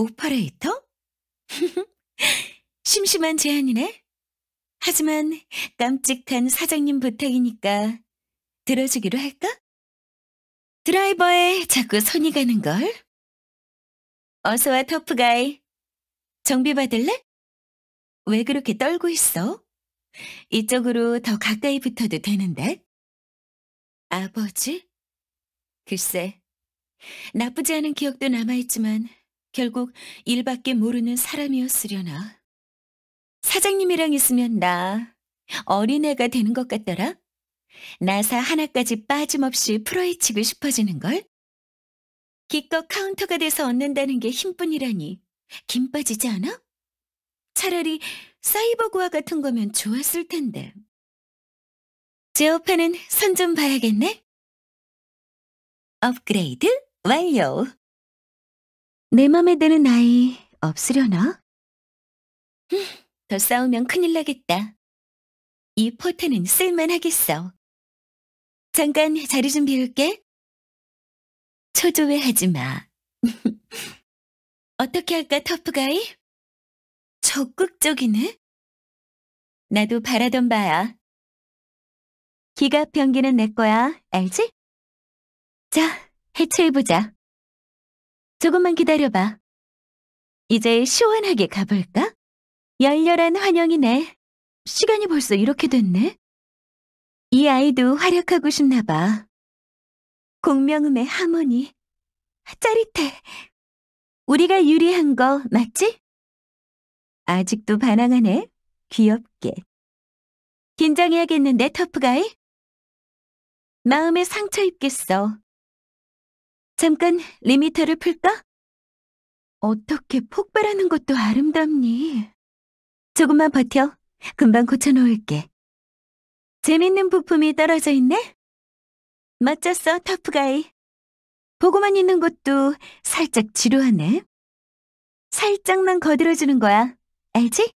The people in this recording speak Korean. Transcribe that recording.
오퍼레이터? 심심한 제안이네. 하지만 깜찍한 사장님 부탁이니까 들어주기로 할까? 드라이버에 자꾸 손이 가는 걸. 어서와 터프가이. 정비 받을래? 왜 그렇게 떨고 있어? 이쪽으로 더 가까이 붙어도 되는데. 아버지? 글쎄, 나쁘지 않은 기억도 남아있지만 결국 일밖에 모르는 사람이었으려나. 사장님이랑 있으면 나 어린애가 되는 것 같더라. 나사 하나까지 빠짐없이 풀어헤치고 싶어지는걸? 기껏 카운터가 돼서 얻는다는 게 힘뿐이라니 김 빠지지 않아? 차라리 사이버고아 같은 거면 좋았을 텐데. 제어파는 선 좀 봐야겠네? 업그레이드 완료! 내 맘에 드는 아이 없으려나? 음, 더 싸우면 큰일 나겠다. 이 포탄은 쓸만하겠어. 잠깐 자리 좀 비울게. 초조해하지 마. 어떻게 할까, 터프가이? 적극적이네? 나도 바라던 바야. 기가 변기는 내 거야, 알지? 자, 해체해보자. 조금만 기다려봐. 이제 시원하게 가볼까? 열렬한 환영이네. 시간이 벌써 이렇게 됐네. 이 아이도 활약하고 싶나 봐. 공명음의 하모니. 짜릿해. 우리가 유리한 거 맞지? 아직도 반항하네. 귀엽게. 긴장해야겠는데, 터프가이? 마음에 상처 입겠어. 잠깐 리미터를 풀까? 어떻게 폭발하는 것도 아름답니. 조금만 버텨. 금방 고쳐놓을게. 재밌는 부품이 떨어져 있네? 맞췄어 터프가이. 보고만 있는 것도 살짝 지루하네. 살짝만 거들어주는 거야. 알지?